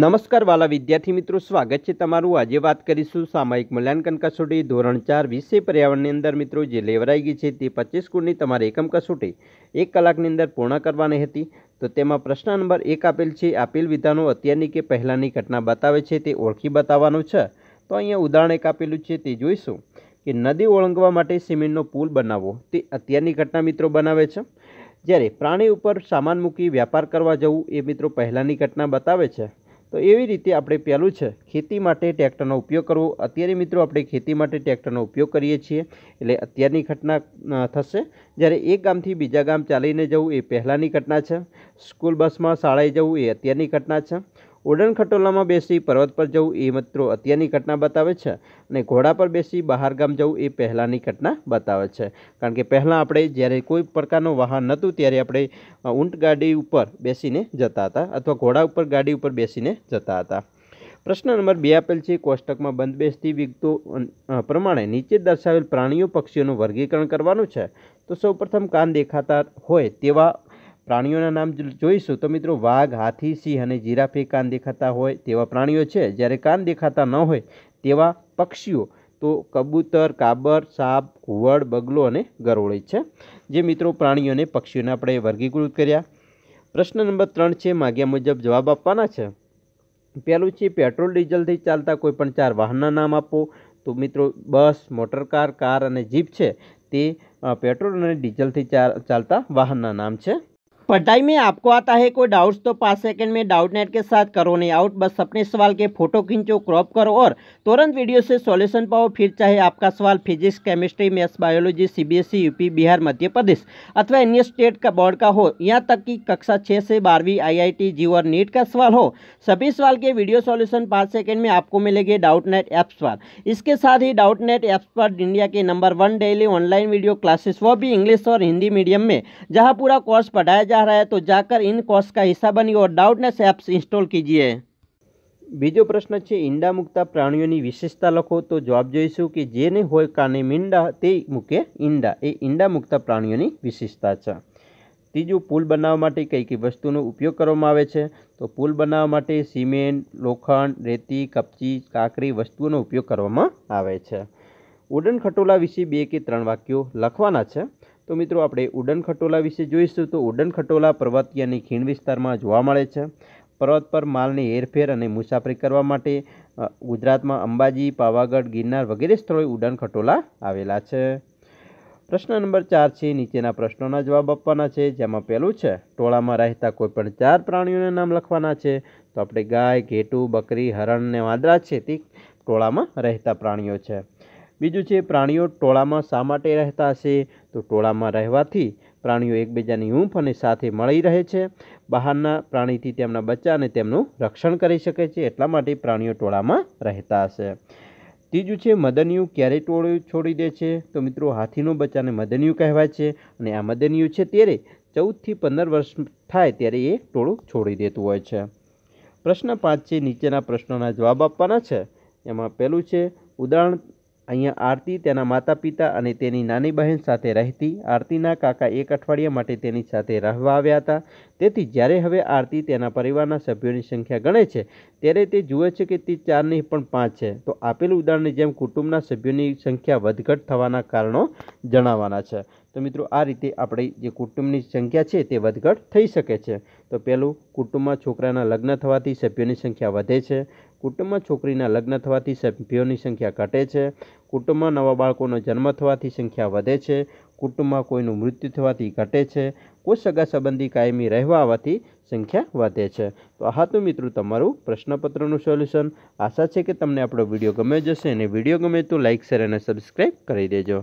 નમસ્કાર વાલા વિદ્યાર્થી મિત્રો સ્વાગત છે તમારું આજે વાત કરીશું સામાયિક મૂલ્યાંકન કસોટી ધોરણ ચાર વિશે પર્યાવરણની અંદર મિત્રો જે લેવરાઈ ગઈ છે તે પચીસ ગુણની તમારે એકમ કસોટી એક કલાકની અંદર પૂર્ણ કરવાની હતી તો તેમાં પ્રશ્ન નંબર એક આપેલ છે આપેલ વિધાનો અત્યારની કે પહેલાંની ઘટના બતાવે છે તે ઓળખી બતાવવાનું છે તો અહીંયા ઉદાહરણ એક આપેલું છે તે જોઈશું કે નદી ઓળંગવા માટે સિમેન્ટનો પુલ બનાવવો તે અત્યારની ઘટના મિત્રો બનાવે છે જ્યારે પ્રાણી ઉપર સામાન મૂકી વ્યાપાર કરવા જવું એ મિત્રો પહેલાંની ઘટના બતાવે છે તો એવી રીતે આપણે પહેલું છે ખેતી માટે ટ્રેક્ટરનો ઉપયોગ કરવો અત્યારે મિત્રો આપણે ખેતી માટે ટ્રેક્ટરનો ઉપયોગ કરીએ છીએ એટલે અત્યારની ઘટના થશે જ્યારે એક ગામથી બીજા ગામ ચાલીને જવું એ પહેલાંની ઘટના છે સ્કૂલ બસમાં શાળાએ જવું એ અત્યારની ઘટના છે ઉડન ખટોલામાં બેસી પર્વત પર જવું એ મિત્રો અત્યારની ઘટના બતાવે છે અને ઘોડા પર બેસી બહાર ગામ જવું એ પહેલાંની ઘટના બતાવે છે કારણ કે પહેલાં આપણે જ્યારે કોઈ પ્રકારનું વાહન નહોતું ત્યારે આપણે ઊંટ ગાડી ઉપર બેસીને જતા હતા અથવા ઘોડા ઉપર ગાડી ઉપર બેસીને જતા હતા પ્રશ્ન નંબર બે આપેલ છે કોષ્ટકમાં બંધ બેસતી વિગતો પ્રમાણે નીચે દર્શાવેલ પ્રાણીઓ પક્ષીઓનું વર્ગીકરણ કરવાનું છે તો સૌપ્રથમ કાન દેખાતા હોય તેવા પ્રાણીઓના નામ જોઈશું તો મિત્રો વાઘ હાથી સિંહ અને જીરાફે કાન દેખાતા હોય તેવા પ્રાણીઓ છે જ્યારે કાન દેખાતા ન હોય તેવા પક્ષીઓ તો કબૂતર કાબર સાપ ઘુવડ બગલો અને ગરોળી છે જે મિત્રો પ્રાણીઓને પક્ષીઓને આપણે વર્ગીકૃત કર્યા પ્રશ્ન નંબર ત્રણ છે માગ્યા મુજબ જવાબ આપવાના છે પહેલું છે પેટ્રોલ ડીઝલથી ચાલતા કોઈપણ ચાર વાહનના નામ આપો તો મિત્રો બસ મોટરકાર કાર અને જીપ છે તે પેટ્રોલ અને ડીઝલથી ચાલતા વાહનના નામ છે पढ़ाई में आपको आता है कोई डाउट्स तो पाँच सेकंड में डाउट नेट के साथ करो नहीं आउट बस अपने सवाल के फोटो खींचो क्रॉप करो और तुरंत वीडियो से सॉल्यूशन पाओ फिर चाहे आपका सवाल physics chemistry maths biology CBSE UP Bihar Madhya Pradesh अथवा अन्य स्टेट का बोर्ड का हो यहाँ तक कि कक्षा छः से बारहवीं आई जी और नीट का सवाल हो सभी सवाल के वीडियो सॉल्यूशन पाँच सेकेंड में आपको मिलेगी डाउट नेट ऐप्स पर इसके साथ ही डाउट नेट ऐप्स पर इंडिया के number one daily online video classes वो भी इंग्लिश और हिंदी मीडियम में जहाँ पूरा कोर्स पढ़ाया जा चाह रहा है तो जाकर इन कोर्स का हिस्सा बनिए और डाउटनेस ऐप्स इंस्टॉल कीजिए બીજો પ્રશ્ન છે ઈંડા મૂકતા પ્રાણીઓની વિશેષતા લખો તો જવાબ જોઈશું કે જેને હોય કાને મીંડા તે મૂકે ઈંડા એ ઈંડા મૂકતા પ્રાણીઓની વિશેષતા છે ત્રીજું પુલ બનાવવા માટે કઈ કઈ વસ્તુનો ઉપયોગ કરવામાં આવે છે તો પુલ બનાવવા માટે સિમેન્ટ લોખંડ રેતી કપચી કાકરી વસ્તુઓનો ઉપયોગ કરવામાં આવે છે ઉડન ખટોલા વિશે બે કે ત્રણ વાક્યો લખવાના છે તો મિત્રો આપણે ઉડન ખટોલા વિશે જોઈશું તો ઉડન ખટોલા પર્વતીયાની ખીણ વિસ્તારમાં જોવા મળે છે પર્વત પર માલની હેરફેર અને મુસાફરી કરવા માટે ગુજરાતમાં અંબાજી પાવાગઢ ગિરનાર વગેરે સ્થળોએ ઉડન ખટોલા આવેલા છે પ્રશ્ન નંબર ચાર છે નીચેના પ્રશ્નોના જવાબ આપવાના છે જેમાં પહેલું છે ટોળામાં રહેતા કોઈપણ ચાર પ્રાણીઓના નામ લખવાના છે તો આપણે ગાય ઘેટું બકરી હરણ ને વાંદરા છે તે ટોળામાં રહેતા પ્રાણીઓ છે બીજું છે પ્રાણીઓ ટોળામાં શા માટે રહેતા હશે તો ટોળામાં રહેવાથી પ્રાણીઓ એકબીજાની હૂંફ અને સાથે મળી રહે છે બહારના પ્રાણીથી તેમના બચ્ચા અને તેમનું રક્ષણ કરી શકે છે એટલા માટે પ્રાણીઓ ટોળામાં રહેતા હશે ત્રીજું છે મદનિયું ક્યારે ટોળું છોડી દે છે તો મિત્રો હાથીનો બચ્ચાને મદનિયું કહેવાય છે અને આ મદનિયું છે ત્યારે ચૌદથી પંદર વર્ષ થાય ત્યારે એ ટોળું છોડી દેતું હોય છે પ્રશ્ન પાંચ છે નીચેના પ્રશ્નોના જવાબ આપવાના છે એમાં પહેલું છે ઉદાહરણ અહીંયા આરતી તેના માતા પિતા અને તેની નાની બહેન સાથે રહેતી આરતીના કાકા એક અઠવાડિયા માટે તેની સાથે રહેવા આવ્યા હતા તેથી જ્યારે હવે આરતી તેના પરિવારના સભ્યોની સંખ્યા ગણે છે ત્યારે તે જુએ છે કે તે ચારની પણ પાંચ છે તો આપેલ ઉદાહરણની જેમ કુટુંબના સભ્યોની સંખ્યા વધઘટ થવાના કારણો જણાવવાના છે તો મિત્રો આ રીતે આપણે જે કુટુંબની સંખ્યા છે તે વધઘટ થઈ શકે છે તો પહેલું કુટુંબમાં છોકરાના લગ્ન થવાથી સભ્યોની સંખ્યા વધે છે કુટુંબમાં છોકરીના લગ્ન થવાથી સભ્યોની સંખ્યા ઘટે છે કુટુંબમાં નવા બાળકોનો જન્મ થવાથી સંખ્યા વધે છે કુટુંબમાં કોઈનું મૃત્યુ થવાથી ઘટે છે કોઈ સગા સંબંધી કાયમી રહેવા આવવાથી સંખ્યા વધે છે તો આ હતું મિત્રો તમારું પ્રશ્નપત્રનું સોલ્યુશન આશા છે કે તમને આપણો વિડીયો ગમે જશે અને વિડીયો ગમે તો લાઇક શેર અને સબસ્ક્રાઈબ કરી દેજો